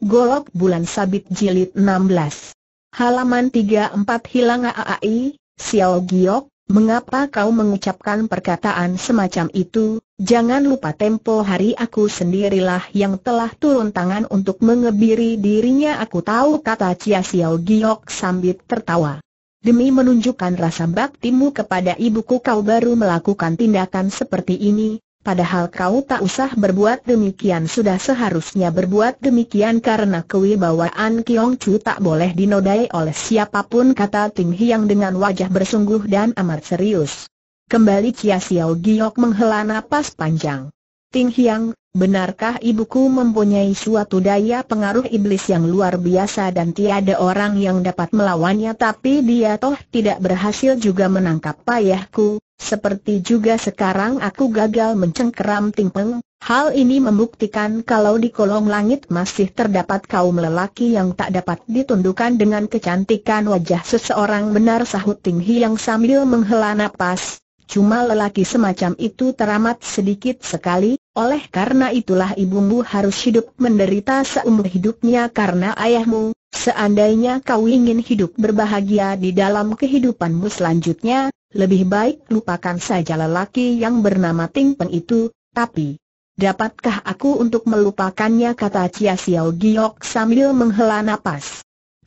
Golok Bulan Sabit Jilid 16. Halaman 34 Hilang Aai, Xiao Giok, mengapa kau mengucapkan perkataan semacam itu? Jangan lupa tempo hari aku sendirilah yang telah turun tangan untuk mengebiri dirinya aku tahu kata Cia Xiao Giok sambil tertawa. Demi menunjukkan rasa baktimu kepada ibuku kau baru melakukan tindakan seperti ini, Padahal kau tak usah berbuat demikian sudah seharusnya berbuat demikian karena kewibawaan Kiong Chu tak boleh dinodai oleh siapapun kata Ting Hiang dengan wajah bersungguh dan amat serius. Kembali Chia Xiao Giok menghela napas panjang. Ting Hiang, benarkah ibuku mempunyai suatu daya pengaruh iblis yang luar biasa dan tiada orang yang dapat melawannya tapi dia toh tidak berhasil juga menangkap payahku, seperti juga sekarang aku gagal mencengkeram Ting Peng. Hal ini membuktikan kalau di kolong langit masih terdapat kaum lelaki yang tak dapat ditundukkan dengan kecantikan wajah seseorang benar sahut Ting Hiang sambil menghela napas, Cuma lelaki semacam itu teramat sedikit sekali, oleh karena itulah ibumu harus hidup menderita seumur hidupnya karena ayahmu. Seandainya kau ingin hidup berbahagia di dalam kehidupanmu selanjutnya, lebih baik lupakan saja lelaki yang bernama Ting Peng itu, tapi... Dapatkah aku untuk melupakannya kata Cia Xiao Giok sambil menghela napas.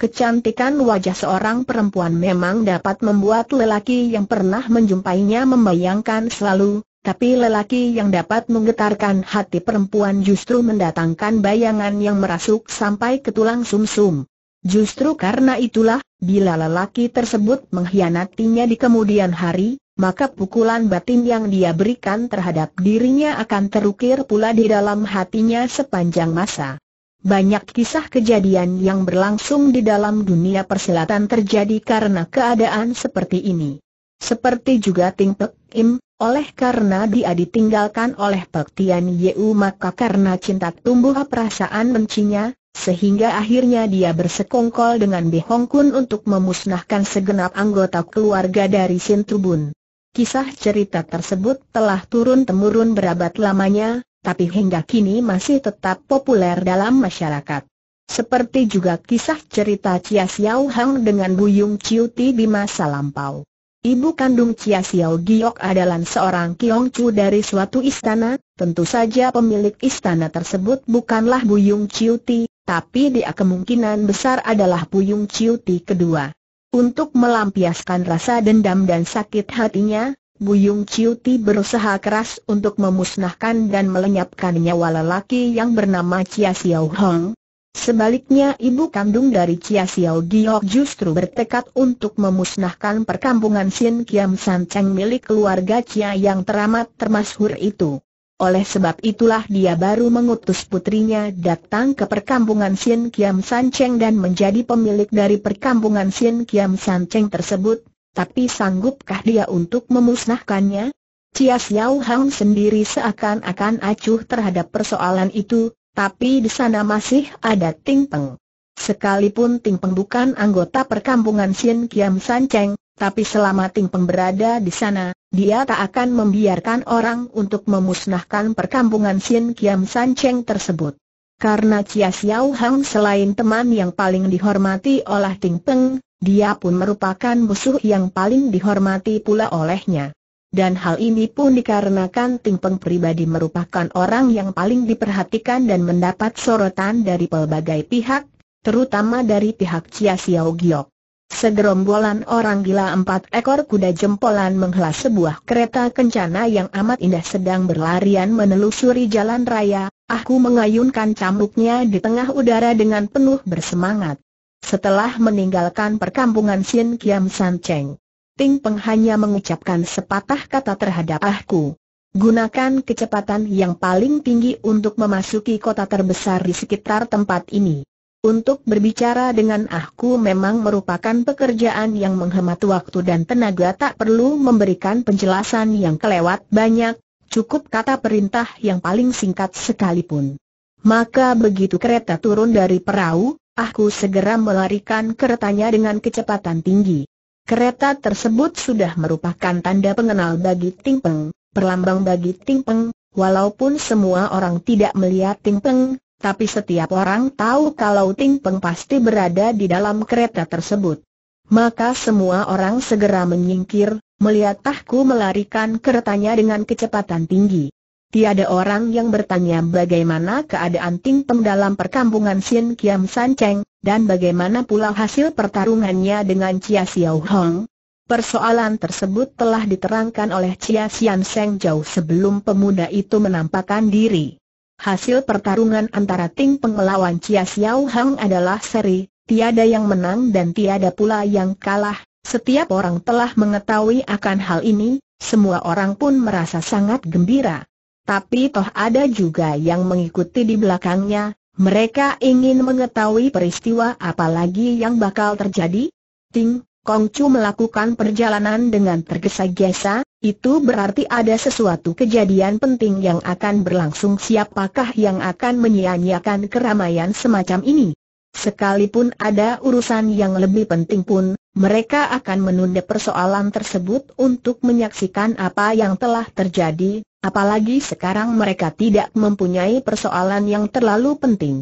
Kecantikan wajah seorang perempuan memang dapat membuat lelaki yang pernah menjumpainya membayangkan selalu, tapi lelaki yang dapat menggetarkan hati perempuan justru mendatangkan bayangan yang merasuk sampai ke tulang sumsum. -sum. Justru karena itulah, bila lelaki tersebut mengkhianatinya di kemudian hari, maka pukulan batin yang dia berikan terhadap dirinya akan terukir pula di dalam hatinya sepanjang masa. Banyak kisah kejadian yang berlangsung di dalam dunia persilatan terjadi karena keadaan seperti ini. Seperti juga Ting Pek Im, oleh karena dia ditinggalkan oleh Pek Tian Yeu maka karena cinta tumbuh perasaan bencinya, sehingga akhirnya dia bersekongkol dengan Hong Kun untuk memusnahkan segenap anggota keluarga dari Sin Tubun. Kisah cerita tersebut telah turun-temurun berabad lamanya, tapi hingga kini masih tetap populer dalam masyarakat. Seperti juga kisah cerita Chia Xiao Hang dengan Buyung Chiu Ti di masa lampau. Ibu kandung Chia Xiao Giok adalah seorang kiong Chu dari suatu istana, tentu saja pemilik istana tersebut bukanlah Buyung Chiu Ti, tapi dia kemungkinan besar adalah Buyung Chiu Ti kedua. Untuk melampiaskan rasa dendam dan sakit hatinya, Buyung Ciuti berusaha keras untuk memusnahkan dan melenyapkan nyawa lelaki yang bernama Chia Xiao Hong. Sebaliknya ibu kandung dari Chia Xiao Giok justru bertekad untuk memusnahkan perkampungan Xin Kiam San Cheng milik keluarga Chia yang teramat termasyhur itu. Oleh sebab itulah dia baru mengutus putrinya datang ke perkampungan Xin Kiam San Cheng dan menjadi pemilik dari perkampungan Xin Kiam San Cheng tersebut, tapi sanggupkah dia untuk memusnahkannya? Cia Xiao Hang sendiri seakan-akan acuh terhadap persoalan itu, tapi di sana masih ada Ting Peng. Sekalipun Ting Peng bukan anggota perkampungan Xin Kiam San Cheng, tapi selama Ting Peng berada di sana, dia tak akan membiarkan orang untuk memusnahkan perkampungan Xin Kiam San Cheng tersebut. Karena Chia Xiao Hang selain teman yang paling dihormati oleh Ting Peng, dia pun merupakan musuh yang paling dihormati pula olehnya. Dan hal ini pun dikarenakan Ting Peng pribadi merupakan orang yang paling diperhatikan dan mendapat sorotan dari pelbagai pihak, terutama dari pihak Chia Xiao Giok. Segerombolan orang gila empat ekor kuda jempolan menghela sebuah kereta kencana yang amat indah sedang berlarian menelusuri jalan raya, Aku mengayunkan cambuknya di tengah udara dengan penuh bersemangat. Setelah meninggalkan perkampungan Xin Kiam San Cheng, Ting Peng hanya mengucapkan sepatah kata terhadap aku. Gunakan kecepatan yang paling tinggi untuk memasuki kota terbesar di sekitar tempat ini. Untuk berbicara dengan aku memang merupakan pekerjaan yang menghemat waktu dan tenaga tak perlu memberikan penjelasan yang kelewat banyak, cukup kata perintah yang paling singkat sekalipun. Maka begitu kereta turun dari perahu, aku segera melarikan keretanya dengan kecepatan tinggi. Kereta tersebut sudah merupakan tanda pengenal bagi Ting Peng, perlambang bagi Ting Peng, walaupun semua orang tidak melihat Ting Peng, tapi setiap orang tahu kalau Ting Peng pasti berada di dalam kereta tersebut. Maka semua orang segera menyingkir, melihat tahku melarikan keretanya dengan kecepatan tinggi. Tiada orang yang bertanya bagaimana keadaan Ting Peng dalam perkampungan Sin Kiam San Cheng, dan bagaimana pula hasil pertarungannya dengan Chia Xiao Hong. Persoalan tersebut telah diterangkan oleh Chia Xian Seng jauh sebelum pemuda itu menampakkan diri. Hasil pertarungan antara Ting Peng melawan Chia Xiao Hong adalah seri, tiada yang menang dan tiada pula yang kalah, setiap orang telah mengetahui akan hal ini, semua orang pun merasa sangat gembira. Tapi toh ada juga yang mengikuti di belakangnya, mereka ingin mengetahui peristiwa apalagi yang bakal terjadi? Ting, Kong Chu melakukan perjalanan dengan tergesa-gesa, itu berarti ada sesuatu kejadian penting yang akan berlangsung siapakah yang akan menyia-nyiakan keramaian semacam ini. Sekalipun ada urusan yang lebih penting pun, mereka akan menunda persoalan tersebut untuk menyaksikan apa yang telah terjadi, apalagi sekarang mereka tidak mempunyai persoalan yang terlalu penting.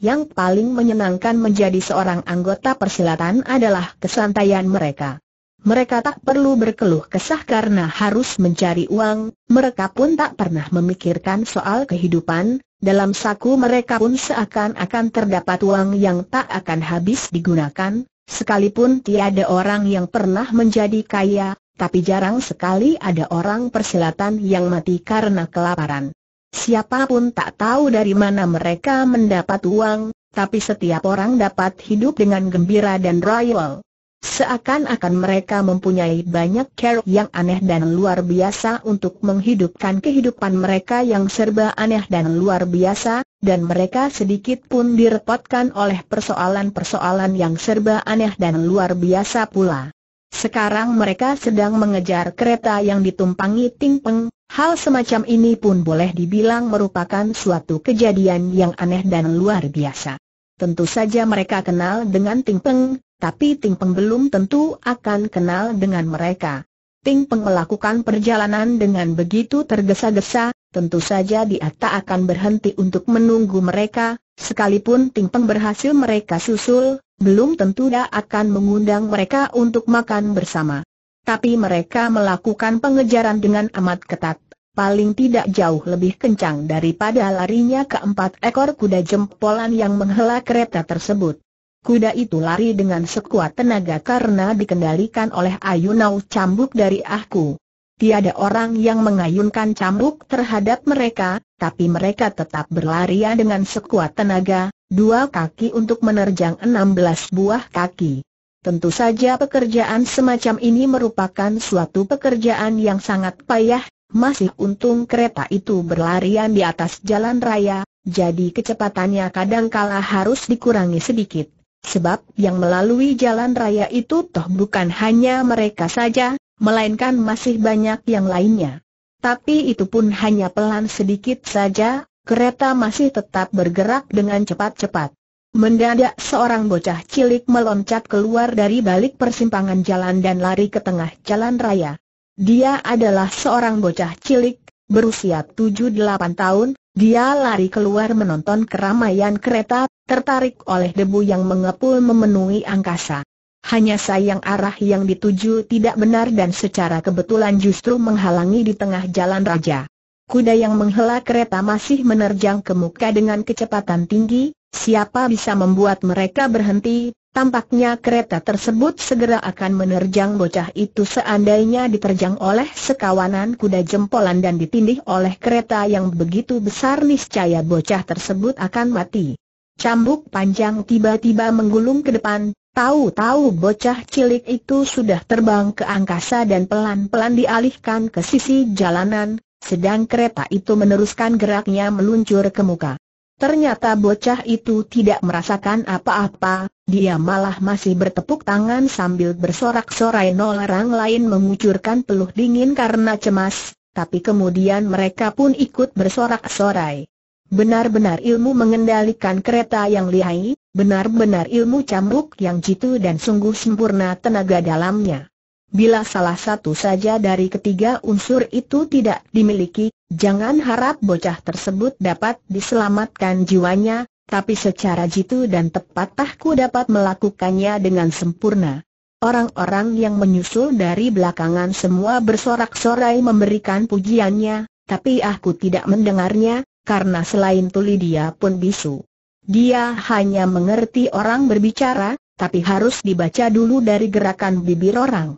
Yang paling menyenangkan menjadi seorang anggota persilatan adalah kesantaian mereka. Mereka tak perlu berkeluh kesah karena harus mencari uang, mereka pun tak pernah memikirkan soal kehidupan, dalam saku mereka pun seakan-akan terdapat uang yang tak akan habis digunakan, Sekalipun tiada orang yang pernah menjadi kaya, tapi jarang sekali ada orang persilatan yang mati karena kelaparan. Siapapun tak tahu dari mana mereka mendapat uang, tapi setiap orang dapat hidup dengan gembira dan royal. Seakan-akan mereka mempunyai banyak cara yang aneh dan luar biasa untuk menghidupkan kehidupan mereka yang serba aneh dan luar biasa, dan mereka sedikit pun direpotkan oleh persoalan-persoalan yang serba aneh dan luar biasa pula. Sekarang mereka sedang mengejar kereta yang ditumpangi Ting Peng, hal semacam ini pun boleh dibilang merupakan suatu kejadian yang aneh dan luar biasa. Tentu saja mereka kenal dengan Ting Peng, tapi Ting Peng belum tentu akan kenal dengan mereka. Ting Peng melakukan perjalanan dengan begitu tergesa-gesa, tentu saja dia tak akan berhenti untuk menunggu mereka, sekalipun Ting Peng berhasil mereka susul, belum tentu dia akan mengundang mereka untuk makan bersama. Tapi mereka melakukan pengejaran dengan amat ketat, paling tidak jauh lebih kencang daripada larinya keempat ekor kuda jempolan yang menghela kereta tersebut. Kuda itu lari dengan sekuat tenaga karena dikendalikan oleh ayunau cambuk dari aku. Tiada orang yang mengayunkan cambuk terhadap mereka, tapi mereka tetap berlarian dengan sekuat tenaga, dua kaki untuk menerjang enam belas buah kaki. Tentu saja pekerjaan semacam ini merupakan suatu pekerjaan yang sangat payah, masih untung kereta itu berlarian di atas jalan raya, jadi kecepatannya kadangkala harus dikurangi sedikit. Sebab yang melalui jalan raya itu toh bukan hanya mereka saja, melainkan masih banyak yang lainnya. Tapi itu pun hanya pelan sedikit saja, kereta masih tetap bergerak dengan cepat-cepat. Mendadak seorang bocah cilik meloncat keluar dari balik persimpangan jalan dan lari ke tengah jalan raya. Dia adalah seorang bocah cilik, berusia 7-8 tahun, dia lari keluar menonton keramaian kereta, tertarik oleh debu yang mengepul memenuhi angkasa. Hanya sayang arah yang dituju tidak benar dan secara kebetulan justru menghalangi di tengah jalan raja. Kuda yang menghela kereta masih menerjang ke muka dengan kecepatan tinggi, siapa bisa membuat mereka berhenti, Tampaknya kereta tersebut segera akan menerjang bocah itu seandainya diterjang oleh sekawanan kuda jempolan dan ditindih oleh kereta yang begitu besar niscaya bocah tersebut akan mati. Cambuk panjang tiba-tiba menggulung ke depan, tahu-tahu bocah cilik itu sudah terbang ke angkasa dan pelan-pelan dialihkan ke sisi jalanan, sedang kereta itu meneruskan geraknya meluncur ke muka. Ternyata bocah itu tidak merasakan apa-apa, dia malah masih bertepuk tangan sambil bersorak-sorai nol Orang lain mengucurkan peluh dingin karena cemas, tapi kemudian mereka pun ikut bersorak-sorai. Benar-benar ilmu mengendalikan kereta yang lihai, benar-benar ilmu cambuk yang jitu dan sungguh sempurna tenaga dalamnya. Bila salah satu saja dari ketiga unsur itu tidak dimiliki, jangan harap bocah tersebut dapat diselamatkan jiwanya, tapi secara jitu dan tepat tahku dapat melakukannya dengan sempurna. Orang-orang yang menyusul dari belakangan semua bersorak-sorai memberikan pujiannya, tapi aku tidak mendengarnya, karena selain tuli dia pun bisu. Dia hanya mengerti orang berbicara, tapi harus dibaca dulu dari gerakan bibir orang.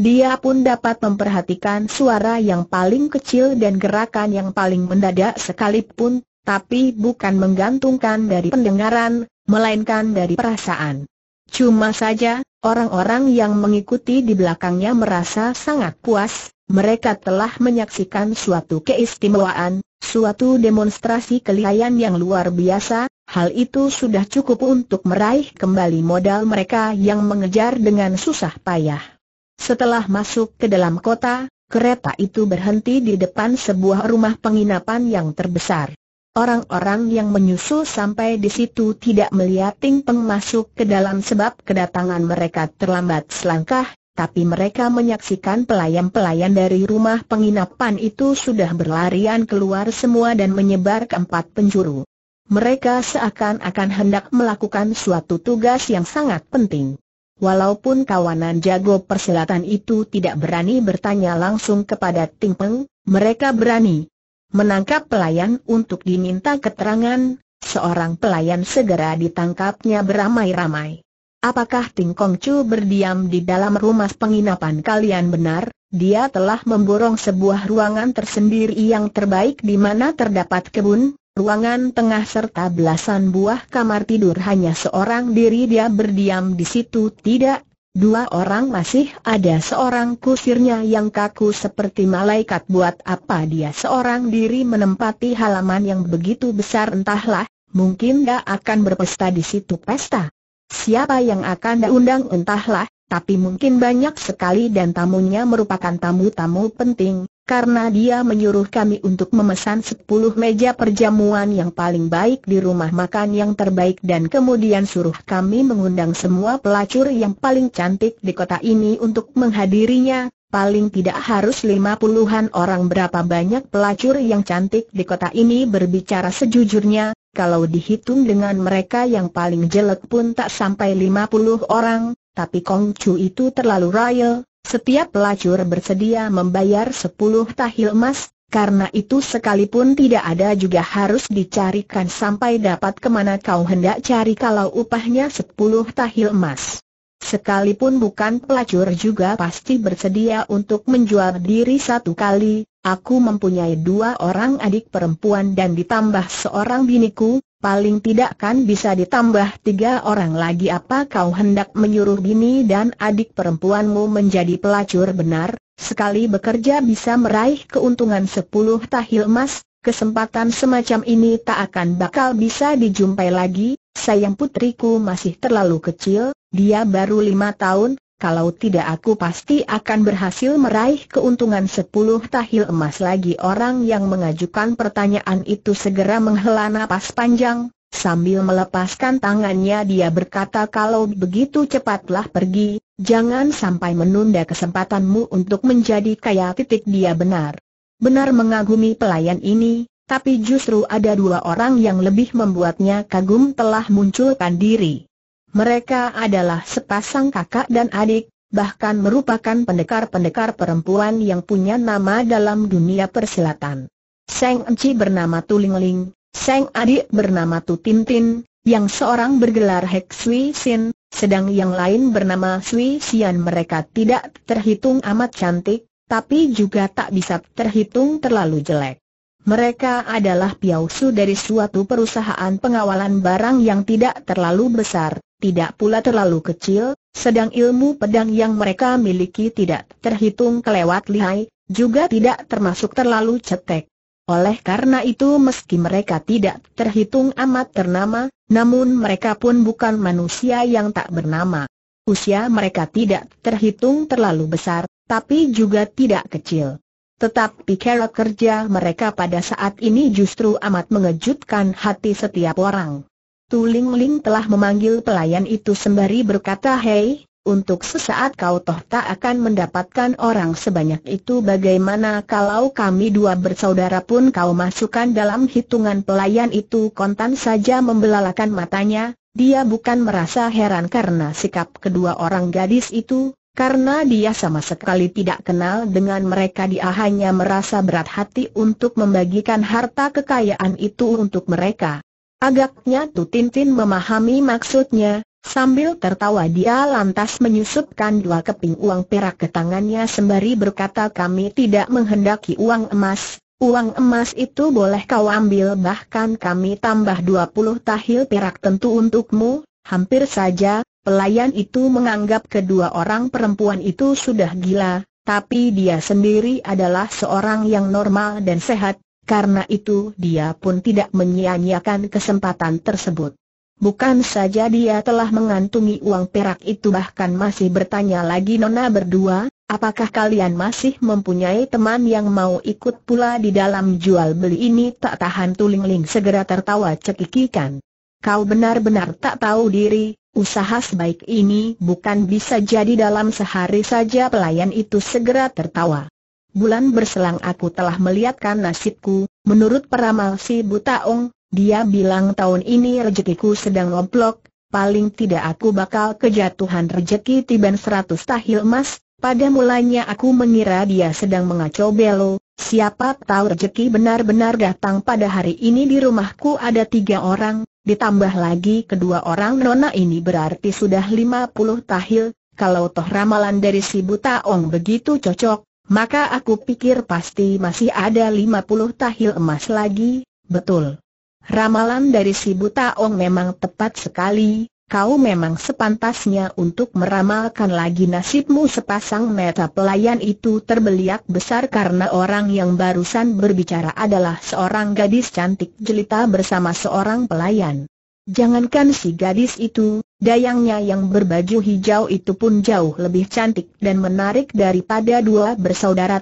Dia pun dapat memperhatikan suara yang paling kecil dan gerakan yang paling mendadak sekalipun, tapi bukan menggantungkan dari pendengaran, melainkan dari perasaan. Cuma saja, orang-orang yang mengikuti di belakangnya merasa sangat puas, mereka telah menyaksikan suatu keistimewaan, suatu demonstrasi kelihayan yang luar biasa, Hal itu sudah cukup untuk meraih kembali modal mereka yang mengejar dengan susah payah. Setelah masuk ke dalam kota, kereta itu berhenti di depan sebuah rumah penginapan yang terbesar. Orang-orang yang menyusul sampai di situ tidak melihat Ting Peng masuk ke dalam sebab kedatangan mereka terlambat selangkah, tapi mereka menyaksikan pelayan-pelayan dari rumah penginapan itu sudah berlarian keluar semua dan menyebar ke empat penjuru. Mereka seakan-akan hendak melakukan suatu tugas yang sangat penting. Walaupun kawanan jago persilatan itu tidak berani bertanya langsung kepada Ting Peng, mereka berani menangkap pelayan untuk diminta keterangan, seorang pelayan segera ditangkapnya beramai-ramai. Apakah Ting Kong Chu berdiam di dalam rumah penginapan kalian benar? Dia telah memborong sebuah ruangan tersendiri yang terbaik di mana terdapat kebun, ruangan tengah serta belasan buah kamar tidur hanya seorang diri dia berdiam di situ tidak Dua orang masih ada seorang kusirnya yang kaku seperti malaikat buat apa dia seorang diri menempati halaman yang begitu besar entahlah, mungkin dia akan berpesta di situ pesta. Siapa yang akan dia undang entahlah, tapi mungkin banyak sekali dan tamunya merupakan tamu-tamu penting, karena dia menyuruh kami untuk memesan 10 meja perjamuan yang paling baik di rumah makan yang terbaik dan kemudian suruh kami mengundang semua pelacur yang paling cantik di kota ini untuk menghadirinya, paling tidak harus lima puluhan orang berapa banyak pelacur yang cantik di kota ini berbicara sejujurnya, kalau dihitung dengan mereka yang paling jelek pun tak sampai 50 orang, tapi Kong Chu itu terlalu royal, setiap pelacur bersedia membayar sepuluh tahil emas, karena itu sekalipun tidak ada juga harus dicarikan sampai dapat kemana kau hendak cari kalau upahnya sepuluh tahil emas. Sekalipun bukan pelacur juga pasti bersedia untuk menjual diri satu kali, aku mempunyai dua orang adik perempuan dan ditambah seorang biniku, paling tidak kan bisa ditambah tiga orang lagi apa kau hendak menyuruh bini dan adik perempuanmu menjadi pelacur benar, sekali bekerja bisa meraih keuntungan sepuluh tahil emas, kesempatan semacam ini tak akan bakal bisa dijumpai lagi, sayang putriku masih terlalu kecil, dia baru lima tahun, kalau tidak aku pasti akan berhasil meraih keuntungan sepuluh tahil emas lagi orang yang mengajukan pertanyaan itu segera menghela napas panjang, sambil melepaskan tangannya dia berkata kalau begitu cepatlah pergi, jangan sampai menunda kesempatanmu untuk menjadi kaya titik dia benar. Benar mengagumi pelayan ini, tapi justru ada dua orang yang lebih membuatnya kagum telah munculkan diri. Mereka adalah sepasang kakak dan adik, bahkan merupakan pendekar-pendekar perempuan yang punya nama dalam dunia persilatan. Seng Enci bernama Tu Ling Ling, Seng adik bernama Tu Tin yang seorang bergelar Hek Sui Sin, sedang yang lain bernama Sui Sian mereka tidak terhitung amat cantik, tapi juga tak bisa terhitung terlalu jelek. Mereka adalah piausu dari suatu perusahaan pengawalan barang yang tidak terlalu besar, tidak pula terlalu kecil, sedang ilmu pedang yang mereka miliki tidak terhitung kelewat lihai, juga tidak termasuk terlalu cetek. Oleh karena itu meski mereka tidak terhitung amat ternama, namun mereka pun bukan manusia yang tak bernama. Usia mereka tidak terhitung terlalu besar, tapi juga tidak kecil. Tetapi cara kerja mereka pada saat ini justru amat mengejutkan hati setiap orang. Tu Ling Ling telah memanggil pelayan itu sembari berkata Hei, untuk sesaat kau toh tak akan mendapatkan orang sebanyak itu bagaimana kalau kami dua bersaudara pun kau masukkan dalam hitungan pelayan itu kontan saja membelalakan matanya, dia bukan merasa heran karena sikap kedua orang gadis itu, karena dia sama sekali tidak kenal dengan mereka dia hanya merasa berat hati untuk membagikan harta kekayaan itu untuk mereka. Agaknya Tu memahami maksudnya, sambil tertawa dia lantas menyusupkan dua keping uang perak ke tangannya sembari berkata kami tidak menghendaki uang emas, uang emas itu boleh kau ambil bahkan kami tambah 20 tahil perak tentu untukmu, hampir saja, Pelayan itu menganggap kedua orang perempuan itu sudah gila, tapi dia sendiri adalah seorang yang normal dan sehat, karena itu dia pun tidak menyia-nyiakan kesempatan tersebut. Bukan saja dia telah mengantungi uang perak itu bahkan masih bertanya lagi Nona berdua, apakah kalian masih mempunyai teman yang mau ikut pula di dalam jual beli ini tak tahan Tuling Ling segera tertawa cekikikan kau benar-benar tak tahu diri, usaha sebaik ini bukan bisa jadi dalam sehari saja pelayan itu segera tertawa. Bulan berselang aku telah melihatkan nasibku, menurut peramal si buta ong, dia bilang tahun ini rezekiku sedang oblok, paling tidak aku bakal kejatuhan rejeki tiban seratus tahil emas, pada mulanya aku mengira dia sedang mengacau belo, Siapa tahu rezeki benar-benar datang pada hari ini di rumahku ada tiga orang, Ditambah lagi kedua orang nona ini berarti sudah 50 tahil, kalau toh ramalan dari si buta ong begitu cocok, maka aku pikir pasti masih ada 50 tahil emas lagi, betul. Ramalan dari si buta ong memang tepat sekali, kau memang sepantasnya untuk meramalkan lagi nasibmu sepasang mata pelayan itu terbeliak besar karena orang yang barusan berbicara adalah seorang gadis cantik jelita bersama seorang pelayan. Jangankan si gadis itu, dayangnya yang berbaju hijau itu pun jauh lebih cantik dan menarik daripada dua bersaudara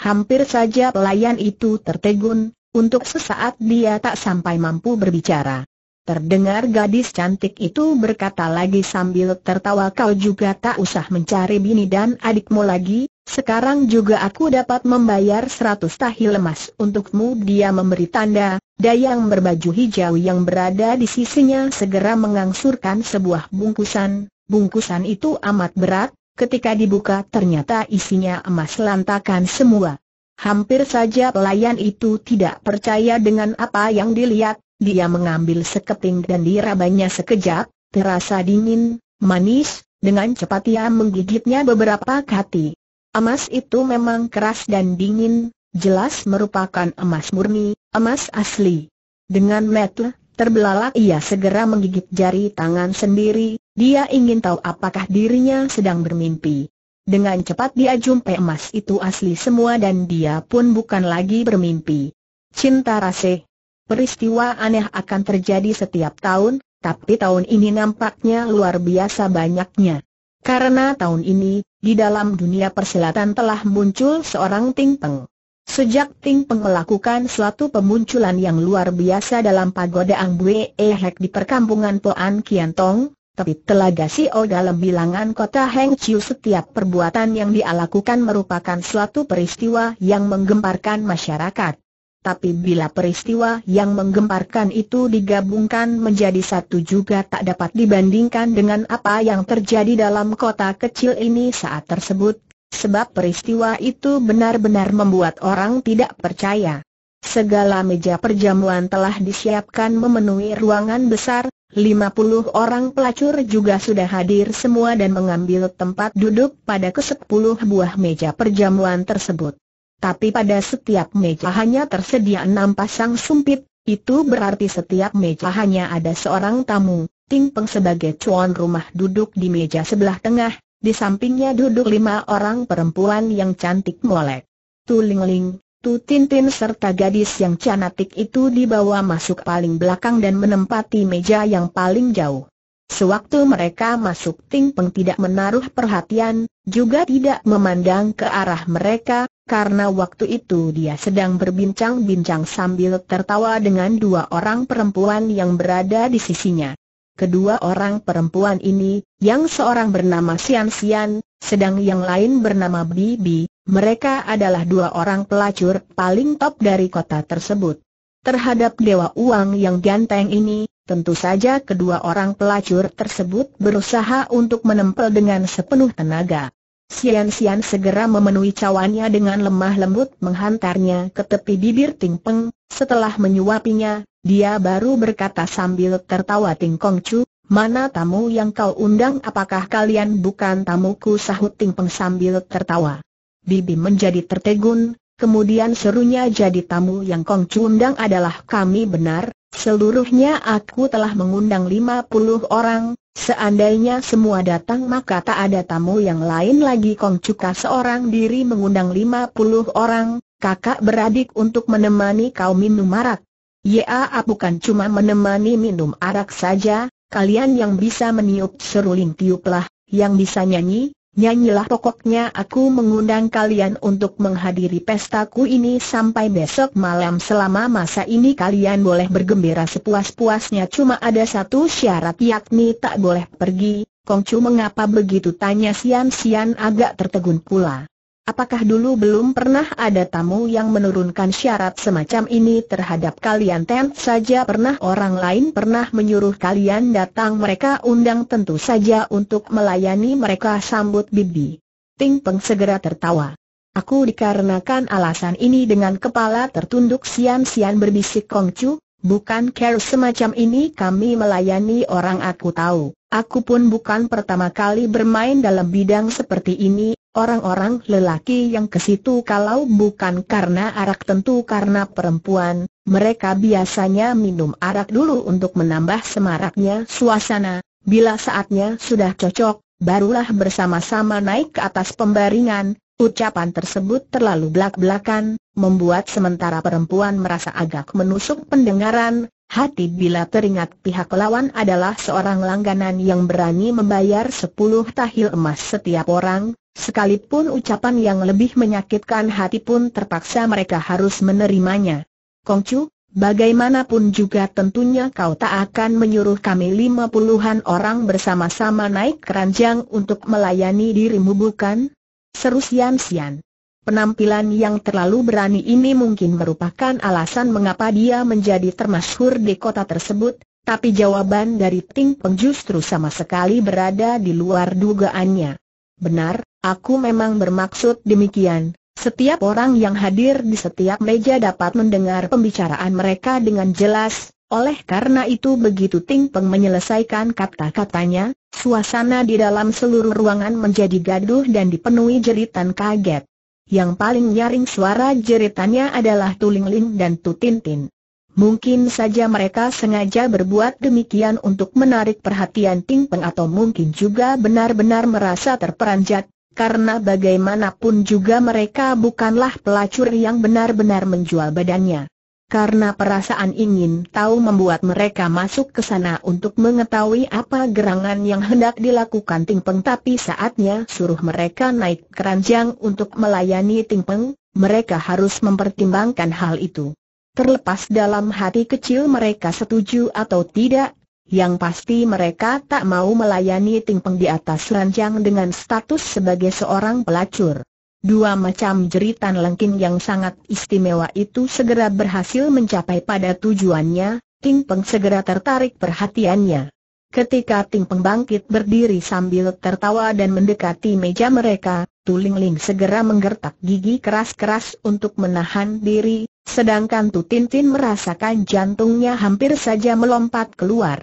Hampir saja pelayan itu tertegun, untuk sesaat dia tak sampai mampu berbicara. Terdengar gadis cantik itu berkata lagi sambil tertawa kau juga tak usah mencari bini dan adikmu lagi, sekarang juga aku dapat membayar seratus tahil emas untukmu dia memberi tanda, dayang berbaju hijau yang berada di sisinya segera mengangsurkan sebuah bungkusan, bungkusan itu amat berat, ketika dibuka ternyata isinya emas lantakan semua. Hampir saja pelayan itu tidak percaya dengan apa yang dilihat, dia mengambil sekeping dan dirabanya sekejap, terasa dingin, manis, dengan cepat ia menggigitnya beberapa kati. Emas itu memang keras dan dingin, jelas merupakan emas murni, emas asli. Dengan metel, terbelalak ia segera menggigit jari tangan sendiri, dia ingin tahu apakah dirinya sedang bermimpi. Dengan cepat dia jumpai emas itu asli semua dan dia pun bukan lagi bermimpi. Cinta Raseh Peristiwa aneh akan terjadi setiap tahun, tapi tahun ini nampaknya luar biasa banyaknya. Karena tahun ini, di dalam dunia persilatan telah muncul seorang Ting Peng. Sejak Ting Peng melakukan suatu pemunculan yang luar biasa dalam pagoda Ang Bue Ehek di perkampungan Poan tong, tepi telaga Sio dalam bilangan kota Heng Chiu setiap perbuatan yang dia lakukan merupakan suatu peristiwa yang menggemparkan masyarakat tapi bila peristiwa yang menggemparkan itu digabungkan menjadi satu juga tak dapat dibandingkan dengan apa yang terjadi dalam kota kecil ini saat tersebut, sebab peristiwa itu benar-benar membuat orang tidak percaya. Segala meja perjamuan telah disiapkan memenuhi ruangan besar, 50 orang pelacur juga sudah hadir semua dan mengambil tempat duduk pada kesepuluh buah meja perjamuan tersebut. Tapi pada setiap meja hanya tersedia enam pasang sumpit, itu berarti setiap meja hanya ada seorang tamu. Ting Peng sebagai tuan rumah duduk di meja sebelah tengah, di sampingnya duduk lima orang perempuan yang cantik molek. Tu Ling Ling, Tu Tintin serta gadis yang cantik itu dibawa masuk paling belakang dan menempati meja yang paling jauh. Sewaktu mereka masuk Ting Peng tidak menaruh perhatian, juga tidak memandang ke arah mereka, karena waktu itu dia sedang berbincang-bincang sambil tertawa dengan dua orang perempuan yang berada di sisinya. Kedua orang perempuan ini, yang seorang bernama Sian Sian, sedang yang lain bernama Bibi, mereka adalah dua orang pelacur paling top dari kota tersebut. Terhadap Dewa Uang yang ganteng ini, tentu saja kedua orang pelacur tersebut berusaha untuk menempel dengan sepenuh tenaga. Sian Sian segera memenuhi cawannya dengan lemah lembut menghantarnya ke tepi bibir Ting Peng. Setelah menyuapinya, dia baru berkata sambil tertawa Ting Kong Chu, mana tamu yang kau undang apakah kalian bukan tamuku sahut Ting Peng sambil tertawa. Bibi menjadi tertegun, kemudian serunya jadi tamu yang Kong Chu undang adalah kami benar, seluruhnya aku telah mengundang lima puluh orang, Seandainya semua datang maka tak ada tamu yang lain lagi Kong Cuka seorang diri mengundang lima puluh orang, kakak beradik untuk menemani kau minum arak. Ya bukan cuma menemani minum arak saja, kalian yang bisa meniup seruling tiuplah, yang bisa nyanyi, Nyanyilah pokoknya aku mengundang kalian untuk menghadiri pestaku ini sampai besok malam selama masa ini kalian boleh bergembira sepuas-puasnya cuma ada satu syarat yakni tak boleh pergi, Kongcu mengapa begitu tanya Sian Sian agak tertegun pula Apakah dulu belum pernah ada tamu yang menurunkan syarat semacam ini terhadap kalian Tent saja pernah orang lain pernah menyuruh kalian datang mereka undang tentu saja untuk melayani mereka sambut bibi. Ting Peng segera tertawa. Aku dikarenakan alasan ini dengan kepala tertunduk sian-sian berbisik Kongcu, bukan care semacam ini kami melayani orang aku tahu. Aku pun bukan pertama kali bermain dalam bidang seperti ini, Orang-orang lelaki yang ke situ kalau bukan karena arak tentu karena perempuan, mereka biasanya minum arak dulu untuk menambah semaraknya suasana, bila saatnya sudah cocok, barulah bersama-sama naik ke atas pembaringan, Ucapan tersebut terlalu belak-belakan, membuat sementara perempuan merasa agak menusuk pendengaran, hati bila teringat pihak lawan adalah seorang langganan yang berani membayar sepuluh tahil emas setiap orang, Sekalipun ucapan yang lebih menyakitkan hati pun terpaksa mereka harus menerimanya. Kongcu, bagaimanapun juga tentunya kau tak akan menyuruh kami lima puluhan orang bersama-sama naik keranjang untuk melayani dirimu bukan? Seru Sian Sian. Penampilan yang terlalu berani ini mungkin merupakan alasan mengapa dia menjadi termasyhur di kota tersebut, tapi jawaban dari Ting Peng justru sama sekali berada di luar dugaannya. Benar, Aku memang bermaksud demikian. Setiap orang yang hadir di setiap meja dapat mendengar pembicaraan mereka dengan jelas, oleh karena itu begitu Ting Peng menyelesaikan kata-katanya, suasana di dalam seluruh ruangan menjadi gaduh dan dipenuhi jeritan kaget. Yang paling nyaring suara jeritannya adalah Ling dan Tutintin. Mungkin saja mereka sengaja berbuat demikian untuk menarik perhatian Ting Peng atau mungkin juga benar-benar merasa terperanjat, karena bagaimanapun juga mereka bukanlah pelacur yang benar-benar menjual badannya. Karena perasaan ingin tahu membuat mereka masuk ke sana untuk mengetahui apa gerangan yang hendak dilakukan Tingpeng tapi saatnya suruh mereka naik keranjang untuk melayani Tingpeng, mereka harus mempertimbangkan hal itu. Terlepas dalam hati kecil mereka setuju atau tidak, yang pasti mereka tak mau melayani Ting Peng di atas ranjang dengan status sebagai seorang pelacur. Dua macam jeritan lengking yang sangat istimewa itu segera berhasil mencapai pada tujuannya, Ting Peng segera tertarik perhatiannya. Ketika Ting Peng bangkit berdiri sambil tertawa dan mendekati meja mereka, Tulingling segera menggertak gigi keras-keras untuk menahan diri, sedangkan Tu merasakan jantungnya hampir saja melompat keluar.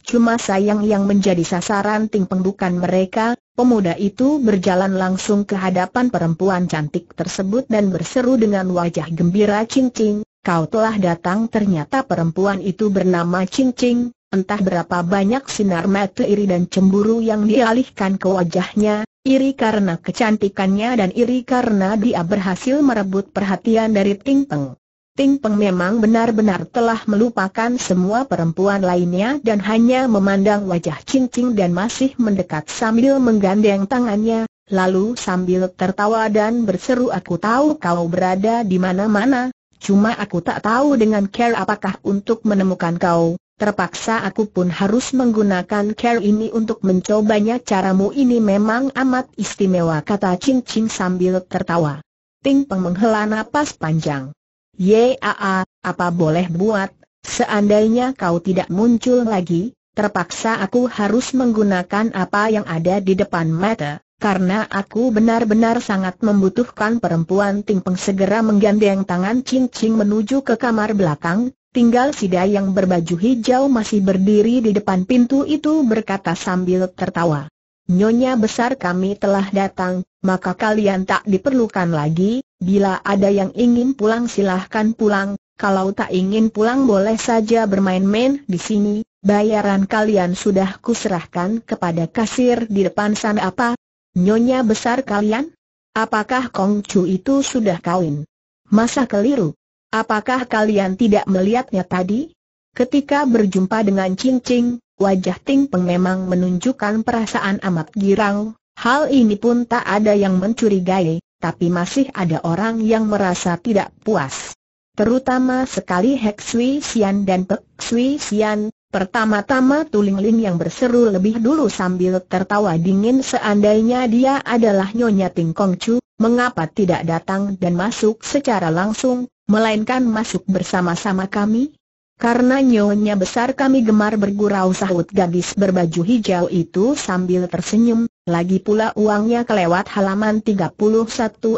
Cuma sayang yang menjadi sasaran ting pengdukan mereka, pemuda itu berjalan langsung ke hadapan perempuan cantik tersebut dan berseru dengan wajah gembira Cing Cing, kau telah datang ternyata perempuan itu bernama Cing Cing, entah berapa banyak sinar mata iri dan cemburu yang dialihkan ke wajahnya, iri karena kecantikannya dan iri karena dia berhasil merebut perhatian dari Ting Peng. Ting Peng memang benar-benar telah melupakan semua perempuan lainnya dan hanya memandang wajah cincin dan masih mendekat sambil menggandeng tangannya, lalu sambil tertawa dan berseru aku tahu kau berada di mana-mana, cuma aku tak tahu dengan care apakah untuk menemukan kau. Terpaksa aku pun harus menggunakan care ini untuk mencobanya caramu ini memang amat istimewa kata cincin sambil tertawa. Ting Peng menghela napas panjang. Yaa, apa boleh buat, seandainya kau tidak muncul lagi, terpaksa aku harus menggunakan apa yang ada di depan mata, karena aku benar-benar sangat membutuhkan perempuan Tingpeng segera menggandeng tangan Ching Ching menuju ke kamar belakang, tinggal si dayang berbaju hijau masih berdiri di depan pintu itu berkata sambil tertawa. Nyonya besar kami telah datang, maka kalian tak diperlukan lagi, bila ada yang ingin pulang silahkan pulang, kalau tak ingin pulang boleh saja bermain-main di sini, bayaran kalian sudah kuserahkan kepada kasir di depan sana apa? Nyonya besar kalian? Apakah Kong Chu itu sudah kawin? Masa keliru? Apakah kalian tidak melihatnya tadi? Ketika berjumpa dengan Cing Cing, wajah Ting Peng memang menunjukkan perasaan amat girang, Hal ini pun tak ada yang mencurigai, tapi masih ada orang yang merasa tidak puas. Terutama sekali Hek Sui Sian dan Pek Sui Sian, pertama-tama Tuling Ling yang berseru lebih dulu sambil tertawa dingin seandainya dia adalah Nyonya Ting Kong Chu, mengapa tidak datang dan masuk secara langsung, melainkan masuk bersama-sama kami? Karena nyonya besar kami gemar bergurau sahut gadis berbaju hijau itu sambil tersenyum, lagi pula uangnya kelewat halaman 31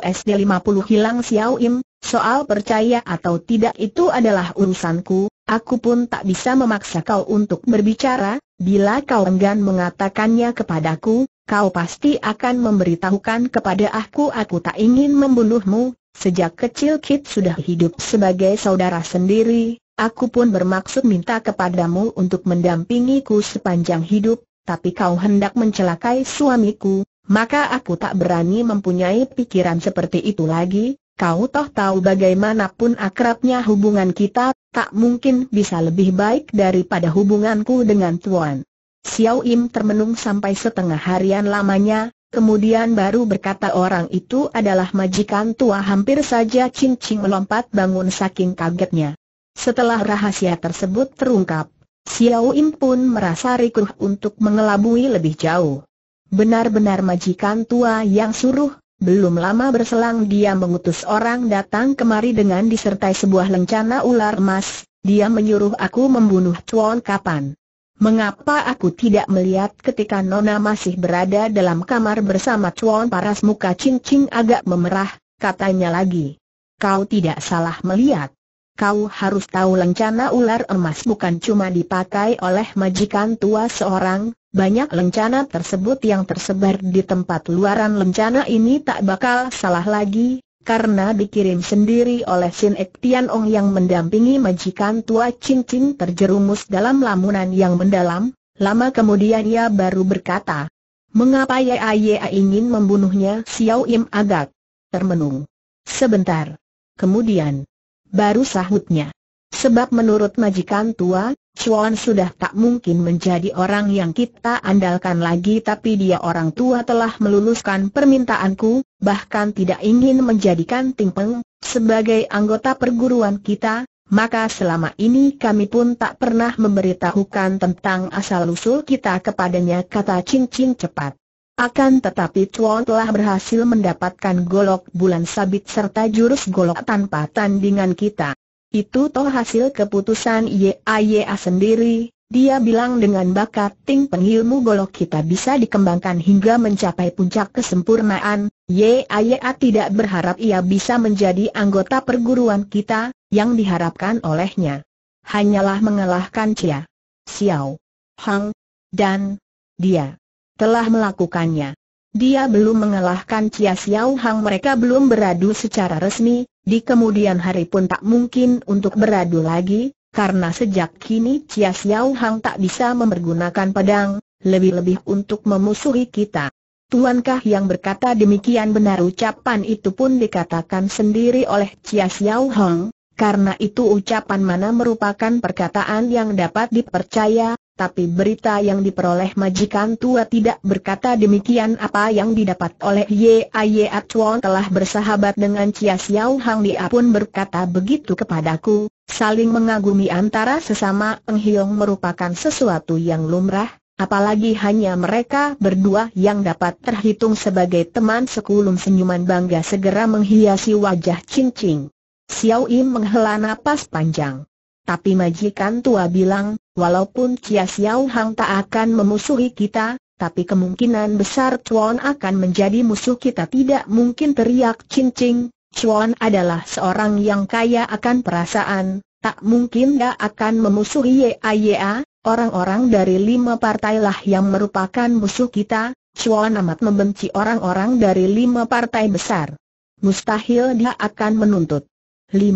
SD 50 hilang Xiao Im, soal percaya atau tidak itu adalah urusanku, aku pun tak bisa memaksa kau untuk berbicara, bila kau enggan mengatakannya kepadaku, kau pasti akan memberitahukan kepada aku aku tak ingin membunuhmu, sejak kecil Kit sudah hidup sebagai saudara sendiri, Aku pun bermaksud minta kepadamu untuk mendampingiku sepanjang hidup, tapi kau hendak mencelakai suamiku, maka aku tak berani mempunyai pikiran seperti itu lagi, Kau toh tahu bagaimanapun akrabnya hubungan kita, tak mungkin bisa lebih baik daripada hubunganku dengan Tuan. Xiao Im termenung sampai setengah harian lamanya, kemudian baru berkata orang itu adalah majikan tua hampir saja cincin melompat bangun saking kagetnya. Setelah rahasia tersebut terungkap, Xiao Im pun merasa rikuh untuk mengelabui lebih jauh. Benar-benar majikan tua yang suruh, belum lama berselang dia mengutus orang datang kemari dengan disertai sebuah lencana ular emas, dia menyuruh aku membunuh Tuan Kapan. Mengapa aku tidak melihat ketika Nona masih berada dalam kamar bersama Tuan Paras muka cincing agak memerah, katanya lagi. Kau tidak salah melihat. Kau harus tahu lencana ular emas bukan cuma dipakai oleh majikan tua seorang, banyak lencana tersebut yang tersebar di tempat luaran lencana ini tak bakal salah lagi, karena dikirim sendiri oleh Sin Ek Tian Ong yang mendampingi majikan tua Chin Chin terjerumus dalam lamunan yang mendalam, lama kemudian ia baru berkata, Mengapa Yaya ingin membunuhnya? Xiao Im agak termenung. Sebentar. Kemudian, baru sahutnya. Sebab menurut majikan tua, Chuan sudah tak mungkin menjadi orang yang kita andalkan lagi tapi dia orang tua telah meluluskan permintaanku, bahkan tidak ingin menjadikan Ting Peng sebagai anggota perguruan kita, maka selama ini kami pun tak pernah memberitahukan tentang asal-usul kita kepadanya kata Cing Cing cepat. Akan tetapi Chuan telah berhasil mendapatkan golok bulan sabit serta jurus golok tanpa tandingan kita. Itu toh hasil keputusan YAYA sendiri, dia bilang dengan bakat ting pengilmu golok kita bisa dikembangkan hingga mencapai puncak kesempurnaan, YAYA tidak berharap ia bisa menjadi anggota perguruan kita, yang diharapkan olehnya. Hanyalah mengalahkan Cia, Xiao, Hang, dan dia telah melakukannya. Dia belum mengalahkan Chia Xiao Hang mereka belum beradu secara resmi, di kemudian hari pun tak mungkin untuk beradu lagi, karena sejak kini Chia Xiao Hang tak bisa mempergunakan pedang, lebih-lebih untuk memusuhi kita. Tuankah yang berkata demikian benar ucapan itu pun dikatakan sendiri oleh Chia Xiao Hang, karena itu ucapan mana merupakan perkataan yang dapat dipercaya, tapi berita yang diperoleh majikan tua tidak berkata demikian apa yang didapat oleh Ye Aye Chuan telah bersahabat dengan Chia Xiao Hang dia pun berkata begitu kepadaku, saling mengagumi antara sesama Eng Hiong merupakan sesuatu yang lumrah, apalagi hanya mereka berdua yang dapat terhitung sebagai teman sekulum senyuman bangga segera menghiasi wajah cincin. Xiao Im menghela napas panjang. Tapi majikan tua bilang, walaupun Cia Xiao Hang tak akan memusuhi kita, tapi kemungkinan besar Chuan akan menjadi musuh kita tidak mungkin teriak cincing. Chuan adalah seorang yang kaya akan perasaan, tak mungkin dia akan memusuhi YAYA, orang-orang dari lima Partai lah yang merupakan musuh kita, Chuan amat membenci orang-orang dari lima partai besar. Mustahil dia akan menuntut 5.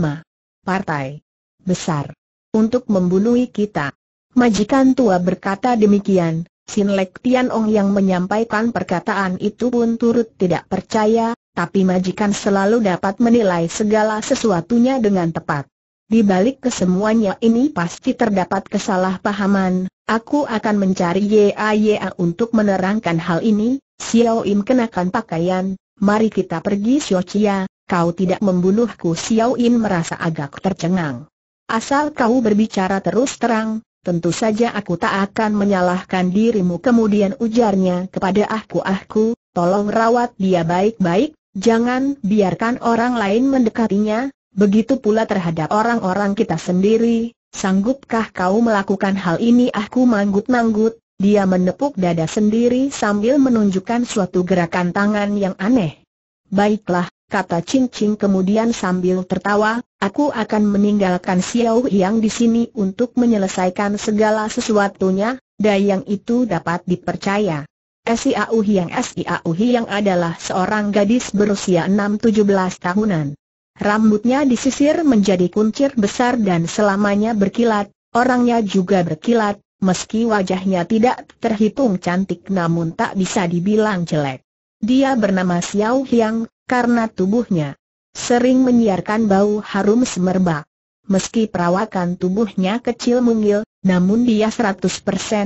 Partai besar untuk membunuh kita. Majikan tua berkata demikian, Sin Lek Tian Ong yang menyampaikan perkataan itu pun turut tidak percaya, tapi majikan selalu dapat menilai segala sesuatunya dengan tepat. Di balik kesemuanya ini pasti terdapat kesalahpahaman, aku akan mencari YA untuk menerangkan hal ini, Xiao Im kenakan pakaian, mari kita pergi Xiao Chia, kau tidak membunuhku Xiao Yin merasa agak tercengang. Asal kau berbicara terus terang, tentu saja aku tak akan menyalahkan dirimu kemudian ujarnya kepada ahku-ahku, tolong rawat dia baik-baik, jangan biarkan orang lain mendekatinya, begitu pula terhadap orang-orang kita sendiri, sanggupkah kau melakukan hal ini ahku manggut-manggut, dia menepuk dada sendiri sambil menunjukkan suatu gerakan tangan yang aneh. Baiklah, kata Cincing kemudian sambil tertawa, aku akan meninggalkan Xiao yang di sini untuk menyelesaikan segala sesuatunya, dayang itu dapat dipercaya. Xiao Hiang Xiao Hiang adalah seorang gadis berusia 6-17 tahunan. Rambutnya disisir menjadi kuncir besar dan selamanya berkilat, orangnya juga berkilat, Meski wajahnya tidak terhitung cantik namun tak bisa dibilang jelek. Dia bernama Xiao Hiang, karena tubuhnya sering menyiarkan bau harum semerbak. Meski perawakan tubuhnya kecil mungil, namun dia 100%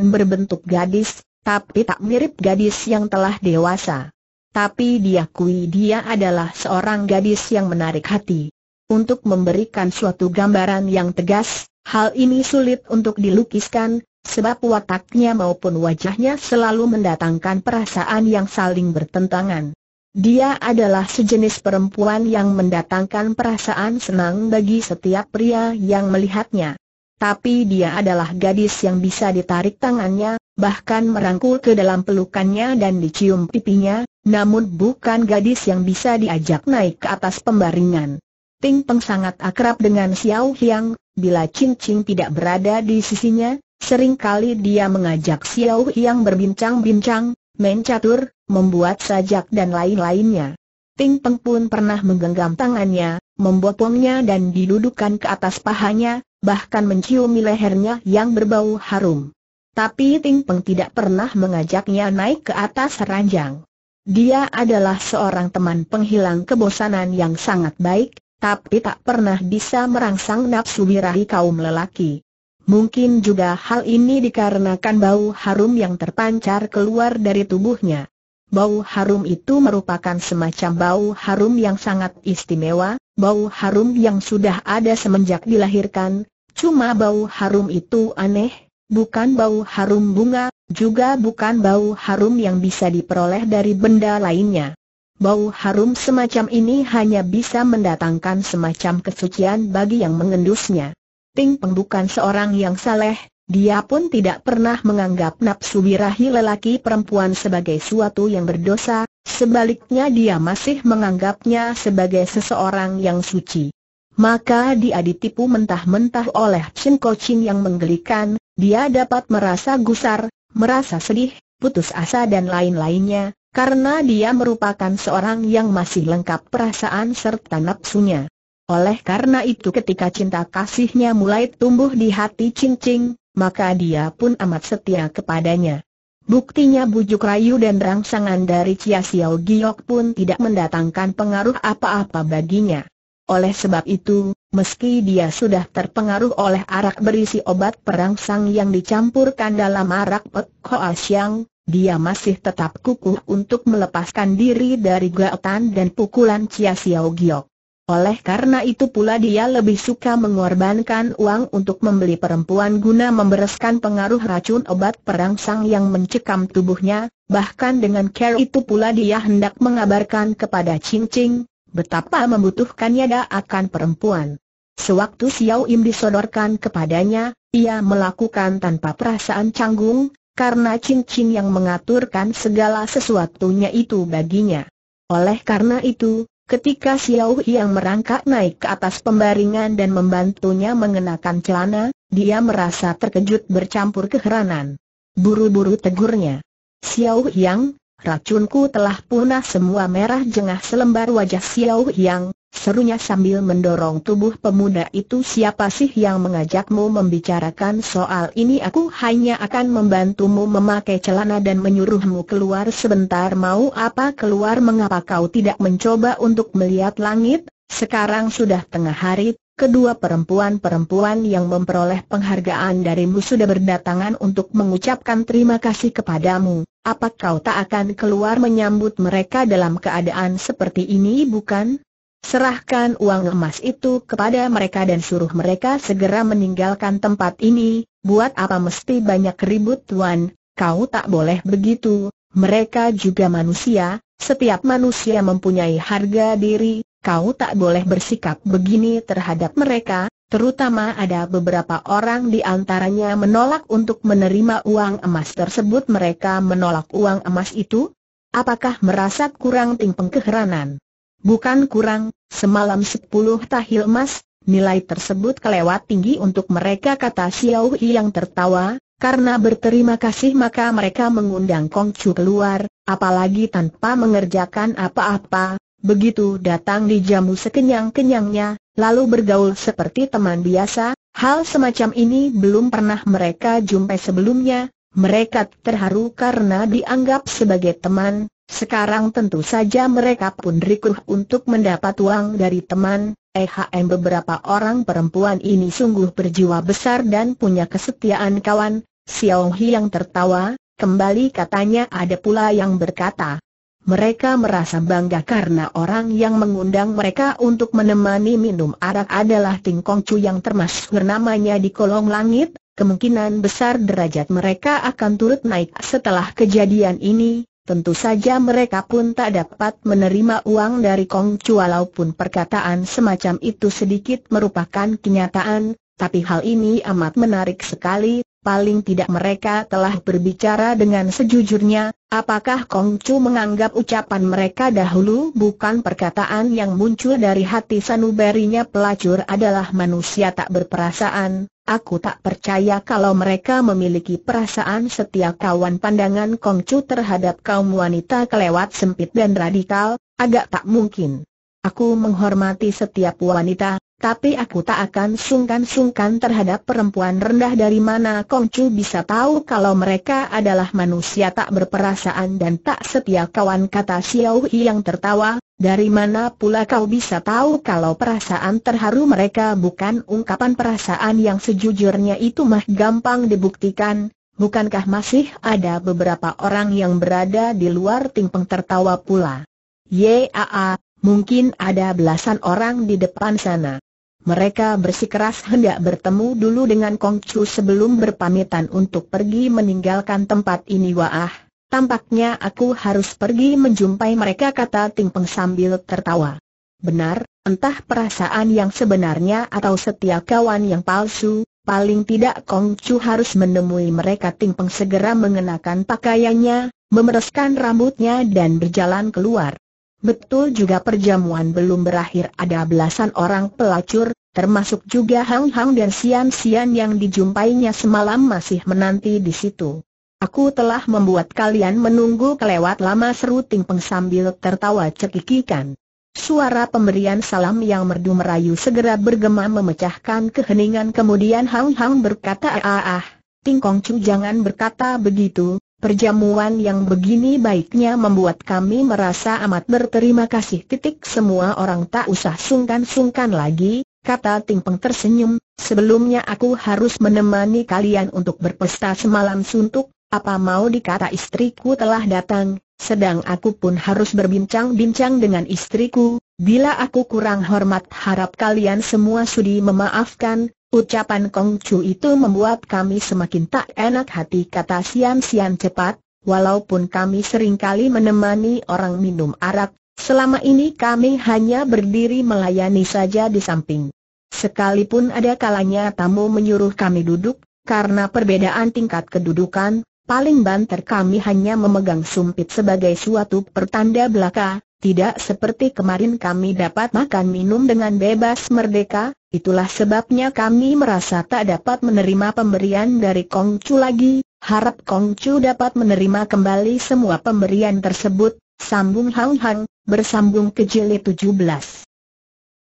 berbentuk gadis, tapi tak mirip gadis yang telah dewasa. Tapi diakui dia adalah seorang gadis yang menarik hati. Untuk memberikan suatu gambaran yang tegas, hal ini sulit untuk dilukiskan, sebab wataknya maupun wajahnya selalu mendatangkan perasaan yang saling bertentangan. Dia adalah sejenis perempuan yang mendatangkan perasaan senang bagi setiap pria yang melihatnya. Tapi dia adalah gadis yang bisa ditarik tangannya, bahkan merangkul ke dalam pelukannya dan dicium pipinya, namun bukan gadis yang bisa diajak naik ke atas pembaringan. Ting Peng sangat akrab dengan Xiao Hiang, bila Ching Ching tidak berada di sisinya, seringkali dia mengajak Xiao Hiang berbincang-bincang, Main catur, membuat sajak dan lain-lainnya. Ting Peng pun pernah menggenggam tangannya, membopongnya dan didudukan ke atas pahanya, bahkan mencium lehernya yang berbau harum. Tapi Ting Peng tidak pernah mengajaknya naik ke atas ranjang. Dia adalah seorang teman penghilang kebosanan yang sangat baik, tapi tak pernah bisa merangsang nafsu birahi kaum lelaki. Mungkin juga hal ini dikarenakan bau harum yang terpancar keluar dari tubuhnya. Bau harum itu merupakan semacam bau harum yang sangat istimewa, bau harum yang sudah ada semenjak dilahirkan, cuma bau harum itu aneh, bukan bau harum bunga, juga bukan bau harum yang bisa diperoleh dari benda lainnya. Bau harum semacam ini hanya bisa mendatangkan semacam kesucian bagi yang mengendusnya. Ting Peng bukan seorang yang saleh, dia pun tidak pernah menganggap nafsu birahi lelaki perempuan sebagai suatu yang berdosa, sebaliknya dia masih menganggapnya sebagai seseorang yang suci. Maka dia ditipu mentah-mentah oleh Chen Kocin yang menggelikan, dia dapat merasa gusar, merasa sedih, putus asa dan lain-lainnya, karena dia merupakan seorang yang masih lengkap perasaan serta nafsunya. Oleh karena itu ketika cinta kasihnya mulai tumbuh di hati cincing, maka dia pun amat setia kepadanya. Buktinya bujuk rayu dan rangsangan dari Chia Xiao Giok pun tidak mendatangkan pengaruh apa-apa baginya. Oleh sebab itu, meski dia sudah terpengaruh oleh arak berisi obat perangsang yang dicampurkan dalam arak Pek Hoa Xiang, dia masih tetap kukuh untuk melepaskan diri dari gaetan dan pukulan Chia Xiao Giok. Oleh karena itu pula dia lebih suka mengorbankan uang untuk membeli perempuan guna membereskan pengaruh racun obat perangsang yang mencekam tubuhnya, bahkan dengan care itu pula dia hendak mengabarkan kepada Ching Ching, betapa membutuhkannya dia akan perempuan. Sewaktu Xiao Im disodorkan kepadanya, ia melakukan tanpa perasaan canggung, karena Ching Ching yang mengaturkan segala sesuatunya itu baginya. Oleh karena itu, Ketika Xiao yang merangkak naik ke atas pembaringan dan membantunya mengenakan celana, dia merasa terkejut bercampur keheranan. Buru-buru tegurnya. Xiao yang, racunku telah punah semua merah jengah selembar wajah Xiao yang, serunya sambil mendorong tubuh pemuda itu siapa sih yang mengajakmu membicarakan soal ini aku hanya akan membantumu memakai celana dan menyuruhmu keluar sebentar mau apa keluar mengapa kau tidak mencoba untuk melihat langit, sekarang sudah tengah hari, kedua perempuan-perempuan yang memperoleh penghargaan darimu sudah berdatangan untuk mengucapkan terima kasih kepadamu. Apa kau tak akan keluar menyambut mereka dalam keadaan seperti ini bukan? Serahkan uang emas itu kepada mereka dan suruh mereka segera meninggalkan tempat ini, buat apa mesti banyak ribut tuan, kau tak boleh begitu, mereka juga manusia, setiap manusia mempunyai harga diri, kau tak boleh bersikap begini terhadap mereka, terutama ada beberapa orang di antaranya menolak untuk menerima uang emas tersebut mereka menolak uang emas itu, apakah merasa kurang timpeng keheranan? Bukan kurang, semalam sepuluh tahil emas, nilai tersebut kelewat tinggi untuk mereka kata Xiao Hui yang tertawa, karena berterima kasih maka mereka mengundang Kong Chu keluar, apalagi tanpa mengerjakan apa-apa, begitu datang dijamu sekenyang-kenyangnya, lalu bergaul seperti teman biasa, hal semacam ini belum pernah mereka jumpai sebelumnya, mereka terharu karena dianggap sebagai teman, sekarang tentu saja mereka pun rikuh untuk mendapat uang dari teman, EHM beberapa orang perempuan ini sungguh berjiwa besar dan punya kesetiaan kawan, Xiao yang tertawa, kembali katanya ada pula yang berkata. Mereka merasa bangga karena orang yang mengundang mereka untuk menemani minum arak adalah Ting Kong Chu yang termasuk namanya di kolong langit, kemungkinan besar derajat mereka akan turut naik setelah kejadian ini, Tentu saja mereka pun tak dapat menerima uang dari Kong Chu walaupun perkataan semacam itu sedikit merupakan kenyataan, tapi hal ini amat menarik sekali, paling tidak mereka telah berbicara dengan sejujurnya, apakah Kong Chu menganggap ucapan mereka dahulu bukan perkataan yang muncul dari hati sanubarinya pelacur adalah manusia tak berperasaan, aku tak percaya kalau mereka memiliki perasaan setia kawan pandangan Kong Chu terhadap kaum wanita kelewat sempit dan radikal, agak tak mungkin. Aku menghormati setiap wanita, tapi aku tak akan sungkan-sungkan terhadap perempuan rendah dari mana Kong Chu bisa tahu kalau mereka adalah manusia tak berperasaan dan tak setia kawan kata Xiao Hi yang tertawa, dari mana pula kau bisa tahu kalau perasaan terharu mereka bukan ungkapan perasaan yang sejujurnya itu mah gampang dibuktikan, bukankah masih ada beberapa orang yang berada di luar timpeng tertawa pula? Yaa, Mungkin ada belasan orang di depan sana. Mereka bersikeras hendak bertemu dulu dengan Kong Chu sebelum berpamitan untuk pergi meninggalkan tempat ini wah. Tampaknya aku harus pergi menjumpai mereka kata Ting Peng sambil tertawa. Benar, entah perasaan yang sebenarnya atau setia kawan yang palsu, paling tidak Kong Chu harus menemui mereka Ting Peng segera mengenakan pakaiannya, memereskan rambutnya dan berjalan keluar. Betul juga perjamuan belum berakhir ada belasan orang pelacur, termasuk juga Hang Hang dan Sian Sian yang dijumpainya semalam masih menanti di situ. Aku telah membuat kalian menunggu kelewat lama seru Ting Peng sambil tertawa cekikikan. Suara pemberian salam yang merdu merayu segera bergema memecahkan keheningan kemudian Hang Hang berkata ah ah, ah. Ting Kong Chu jangan berkata begitu, Perjamuan yang begini baiknya membuat kami merasa amat berterima kasih titik semua orang tak usah sungkan-sungkan lagi, kata Tingpeng tersenyum, sebelumnya aku harus menemani kalian untuk berpesta semalam suntuk, apa mau dikata istriku telah datang, sedang aku pun harus berbincang-bincang dengan istriku, bila aku kurang hormat harap kalian semua sudi memaafkan, Ucapan Kong Chu itu membuat kami semakin tak enak hati kata Sian Sian cepat, walaupun kami seringkali menemani orang minum arak, selama ini kami hanya berdiri melayani saja di samping. Sekalipun ada kalanya tamu menyuruh kami duduk, karena perbedaan tingkat kedudukan, paling banter kami hanya memegang sumpit sebagai suatu pertanda belaka, tidak seperti kemarin kami dapat makan minum dengan bebas merdeka, itulah sebabnya kami merasa tak dapat menerima pemberian dari Kongcu lagi, harap Kongcu dapat menerima kembali semua pemberian tersebut, sambung Hang Hang, bersambung ke jilid 17.